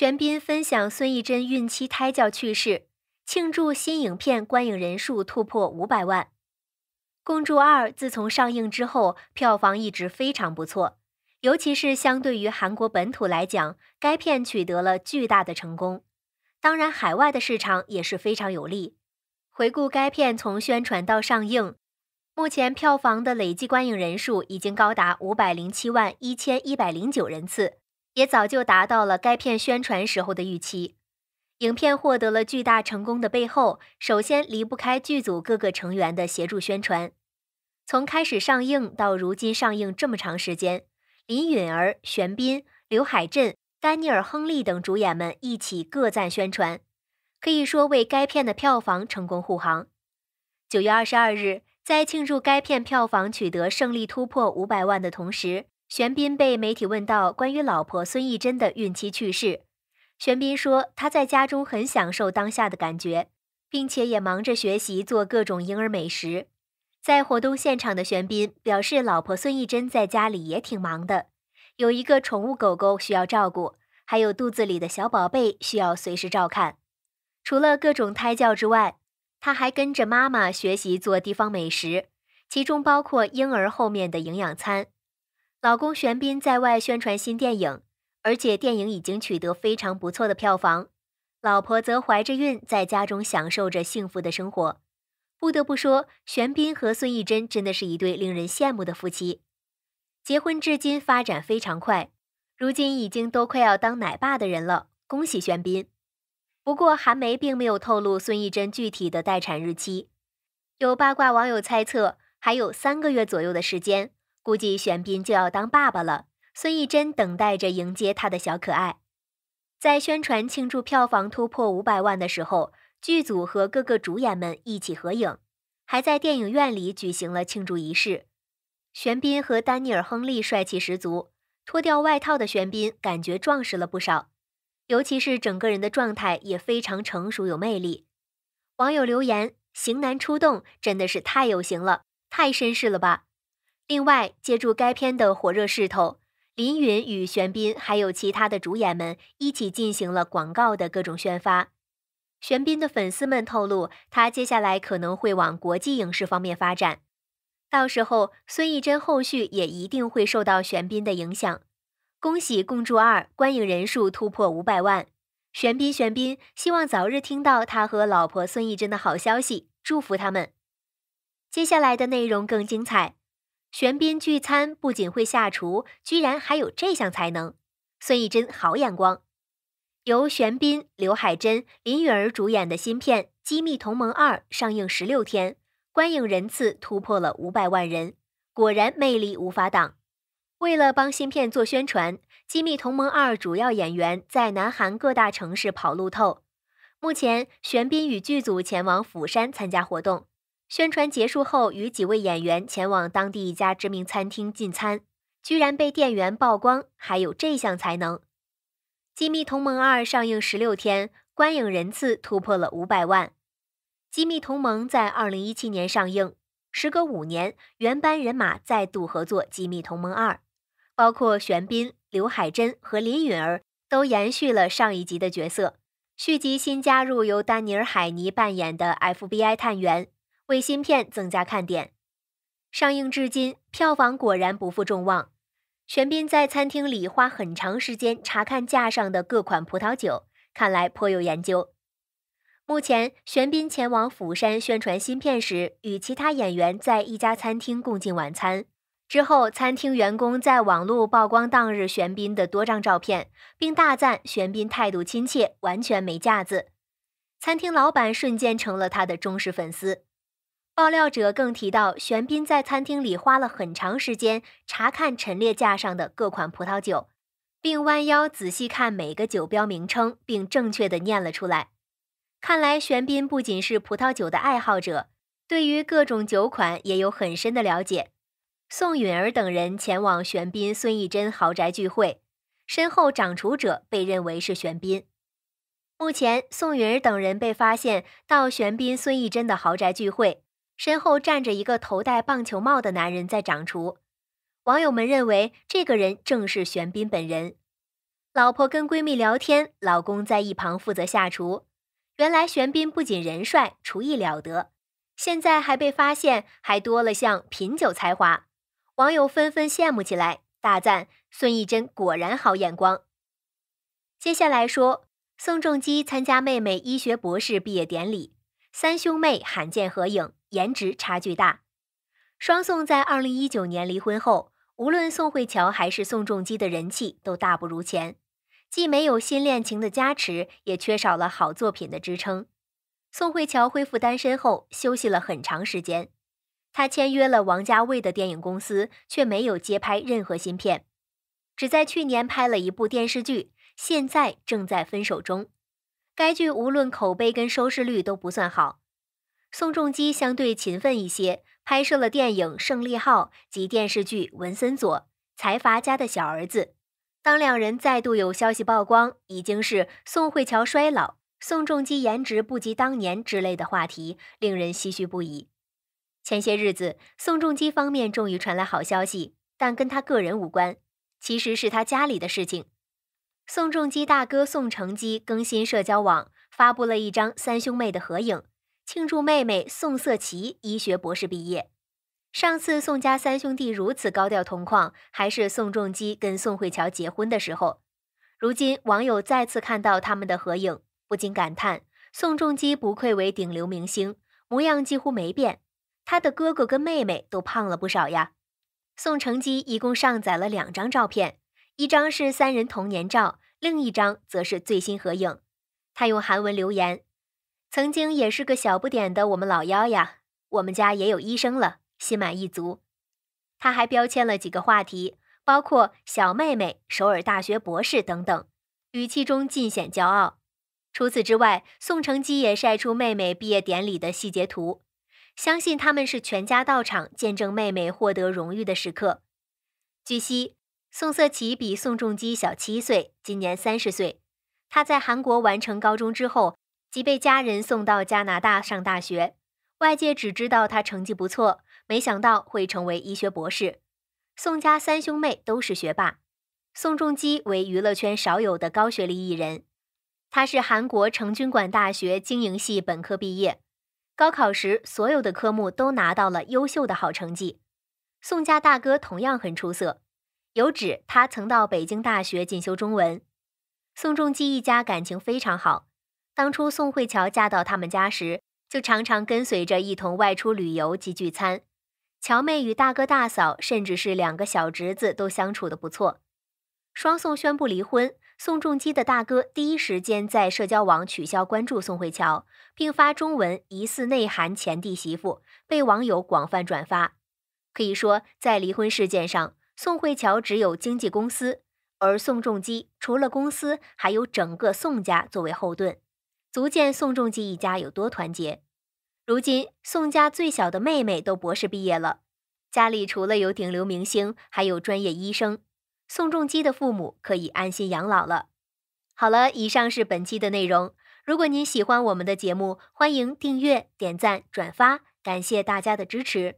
玄彬分享孙艺珍孕期胎教趣事，庆祝新影片观影人数突破五百万。《共筑二》自从上映之后，票房一直非常不错，尤其是相对于韩国本土来讲，该片取得了巨大的成功。当然，海外的市场也是非常有利。回顾该片从宣传到上映，目前票房的累计观影人数已经高达五百零七万一千一百零九人次。也早就达到了该片宣传时候的预期。影片获得了巨大成功的背后，首先离不开剧组各个成员的协助宣传。从开始上映到如今上映这么长时间，林允儿、玄彬、刘海镇、丹尼尔·亨利等主演们一起各赞宣传，可以说为该片的票房成功护航。九月二十二日，在庆祝该片票房取得胜利突破五百万的同时，玄彬被媒体问到关于老婆孙艺珍的孕期去世，玄彬说他在家中很享受当下的感觉，并且也忙着学习做各种婴儿美食。在活动现场的玄彬表示，老婆孙艺珍在家里也挺忙的，有一个宠物狗狗需要照顾，还有肚子里的小宝贝需要随时照看。除了各种胎教之外，他还跟着妈妈学习做地方美食，其中包括婴儿后面的营养餐。老公玄彬在外宣传新电影，而且电影已经取得非常不错的票房，老婆则怀着孕在家中享受着幸福的生活。不得不说，玄彬和孙艺珍真的是一对令人羡慕的夫妻，结婚至今发展非常快，如今已经都快要当奶爸的人了，恭喜玄彬。不过韩媒并没有透露孙艺珍具体的待产日期，有八卦网友猜测还有三个月左右的时间。估计玄彬就要当爸爸了，孙艺珍等待着迎接他的小可爱。在宣传庆祝票房突破五百万的时候，剧组和各个主演们一起合影，还在电影院里举行了庆祝仪式。玄彬和丹尼尔·亨利帅气十足，脱掉外套的玄彬感觉壮实了不少，尤其是整个人的状态也非常成熟有魅力。网友留言：“型男出动，真的是太有型了，太绅士了吧。”另外，借助该片的火热势头，林允与玄彬还有其他的主演们一起进行了广告的各种宣发。玄彬的粉丝们透露，他接下来可能会往国际影视方面发展，到时候孙艺珍后续也一定会受到玄彬的影响。恭喜《共筑二》观影人数突破五百万，玄彬玄彬，希望早日听到他和老婆孙艺珍的好消息，祝福他们。接下来的内容更精彩。玄彬聚餐不仅会下厨，居然还有这项才能。孙艺珍好眼光。由玄彬、刘海珍、林允儿主演的新片《机密同盟二》上映十六天，观影人次突破了五百万人，果然魅力无法挡。为了帮新片做宣传，《机密同盟二》主要演员在南韩各大城市跑路透。目前，玄彬与剧组前往釜山参加活动。宣传结束后，与几位演员前往当地一家知名餐厅进餐，居然被店员曝光，还有这项才能。《机密同盟二》上映十六天，观影人次突破了五百万。《机密同盟》在二零一七年上映，时隔五年，原班人马再度合作。《机密同盟二》，包括玄彬、刘海珍和林允儿都延续了上一集的角色。续集新加入由丹尼尔·海尼扮演的 FBI 探员。为新片增加看点，上映至今，票房果然不负众望。玄彬在餐厅里花很长时间查看架上的各款葡萄酒，看来颇有研究。目前，玄彬前往釜山宣传新片时，与其他演员在一家餐厅共进晚餐。之后，餐厅员工在网络曝光当日玄彬的多张照片，并大赞玄彬态度亲切，完全没架子。餐厅老板瞬间成了他的忠实粉丝。爆料者更提到，玄彬在餐厅里花了很长时间查看陈列架上的各款葡萄酒，并弯腰仔细看每个酒标名称，并正确的念了出来。看来玄彬不仅是葡萄酒的爱好者，对于各种酒款也有很深的了解。宋允儿等人前往玄彬孙艺珍豪宅聚会，身后掌厨者被认为是玄彬。目前，宋允儿等人被发现到玄彬孙艺珍的豪宅聚会。身后站着一个头戴棒球帽的男人在掌厨，网友们认为这个人正是玄彬本人。老婆跟闺蜜聊天，老公在一旁负责下厨。原来玄彬不仅人帅，厨艺了得，现在还被发现还多了项品酒才华，网友纷纷羡慕起来，大赞孙艺珍果然好眼光。接下来说，宋仲基参加妹妹医学博士毕业典礼，三兄妹罕见合影。颜值差距大，双宋在二零一九年离婚后，无论宋慧乔还是宋仲基的人气都大不如前，既没有新恋情的加持，也缺少了好作品的支撑。宋慧乔恢复单身后休息了很长时间，她签约了王家卫的电影公司，却没有接拍任何新片，只在去年拍了一部电视剧，现在正在分手中。该剧无论口碑跟收视率都不算好。宋仲基相对勤奋一些，拍摄了电影《胜利号》及电视剧《文森佐》——财阀家的小儿子。当两人再度有消息曝光，已经是宋慧乔衰老、宋仲基颜值不及当年之类的话题，令人唏嘘不已。前些日子，宋仲基方面终于传来好消息，但跟他个人无关，其实是他家里的事情。宋仲基大哥宋承基更新社交网，发布了一张三兄妹的合影。庆祝妹妹宋瑟琪医学博士毕业。上次宋家三兄弟如此高调同框，还是宋仲基跟宋慧乔结婚的时候。如今网友再次看到他们的合影，不禁感叹：宋仲基不愧为顶流明星，模样几乎没变。他的哥哥跟妹妹都胖了不少呀。宋承基一共上载了两张照片，一张是三人童年照，另一张则是最新合影。他用韩文留言。曾经也是个小不点的我们老幺呀，我们家也有医生了，心满意足。他还标签了几个话题，包括小妹妹、首尔大学博士等等，语气中尽显骄傲。除此之外，宋承基也晒出妹妹毕业典礼的细节图，相信他们是全家到场见证妹妹获得荣誉的时刻。据悉，宋色琪比宋仲基小七岁，今年三十岁。他在韩国完成高中之后。即被家人送到加拿大上大学，外界只知道他成绩不错，没想到会成为医学博士。宋家三兄妹都是学霸，宋仲基为娱乐圈少有的高学历艺人，他是韩国成均馆大学经营系本科毕业，高考时所有的科目都拿到了优秀的好成绩。宋家大哥同样很出色，有指他曾到北京大学进修中文。宋仲基一家感情非常好。当初宋慧乔嫁到他们家时，就常常跟随着一同外出旅游及聚餐，乔妹与大哥大嫂，甚至是两个小侄子都相处的不错。双宋宣布离婚，宋仲基的大哥第一时间在社交网取消关注宋慧乔，并发中文疑似内涵前弟媳妇，被网友广泛转发。可以说，在离婚事件上，宋慧乔只有经纪公司，而宋仲基除了公司，还有整个宋家作为后盾。足见宋仲基一家有多团结。如今，宋家最小的妹妹都博士毕业了，家里除了有顶流明星，还有专业医生。宋仲基的父母可以安心养老了。好了，以上是本期的内容。如果您喜欢我们的节目，欢迎订阅、点赞、转发，感谢大家的支持。